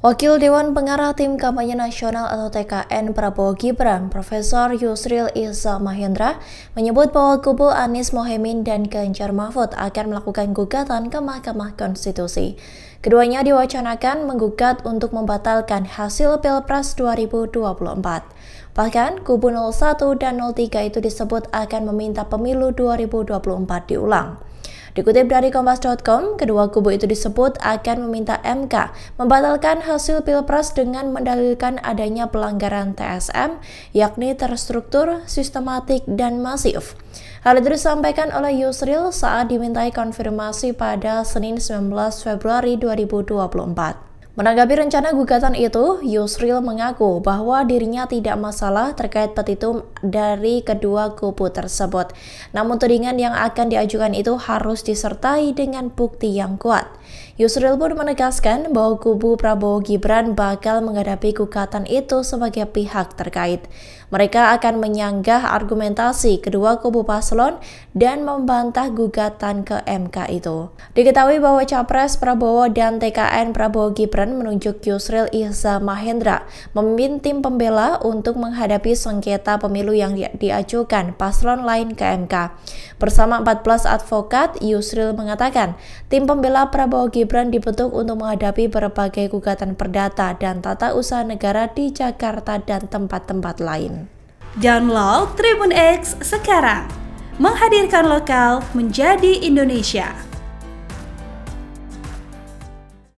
Wakil Dewan Pengarah Tim Kampanye Nasional atau TKN Prabowo Gibran, Profesor Yusril Isa Mahendra, menyebut bahwa kubu Anies Mohaimin dan Ganjar Mahfud akan melakukan gugatan ke Mahkamah Konstitusi. Keduanya diwacanakan menggugat untuk membatalkan hasil Pilpres 2024. Bahkan, kubu 01 dan 03 itu disebut akan meminta pemilu 2024 diulang. Dikutip dari Kompas.com, kedua kubu itu disebut akan meminta MK membatalkan hasil Pilpres dengan mendalilkan adanya pelanggaran TSM, yakni terstruktur, sistematik, dan masif. Hal itu disampaikan oleh Yusril saat dimintai konfirmasi pada Senin 19 Februari 2024. Menanggapi rencana gugatan itu, Yusril mengaku bahwa dirinya tidak masalah terkait petitum dari kedua kubu tersebut. Namun tudingan yang akan diajukan itu harus disertai dengan bukti yang kuat. Yusril pun menegaskan bahwa kubu Prabowo Gibran bakal menghadapi gugatan itu sebagai pihak terkait. Mereka akan menyanggah argumentasi kedua kubu paslon dan membantah gugatan ke MK itu. Diketahui bahwa Capres Prabowo dan TKN Prabowo Gibran menunjuk Yusril Ihza Mahendra memimpin tim pembela untuk menghadapi sengketa pemilu yang diajukan paslon lain ke MK. Bersama 14 advokat, Yusril mengatakan tim pembela Prabowo Gibran dibentuk untuk menghadapi berbagai gugatan perdata dan tata usaha negara di Jakarta dan tempat-tempat lain. Download Tribun X sekarang, menghadirkan lokal menjadi Indonesia.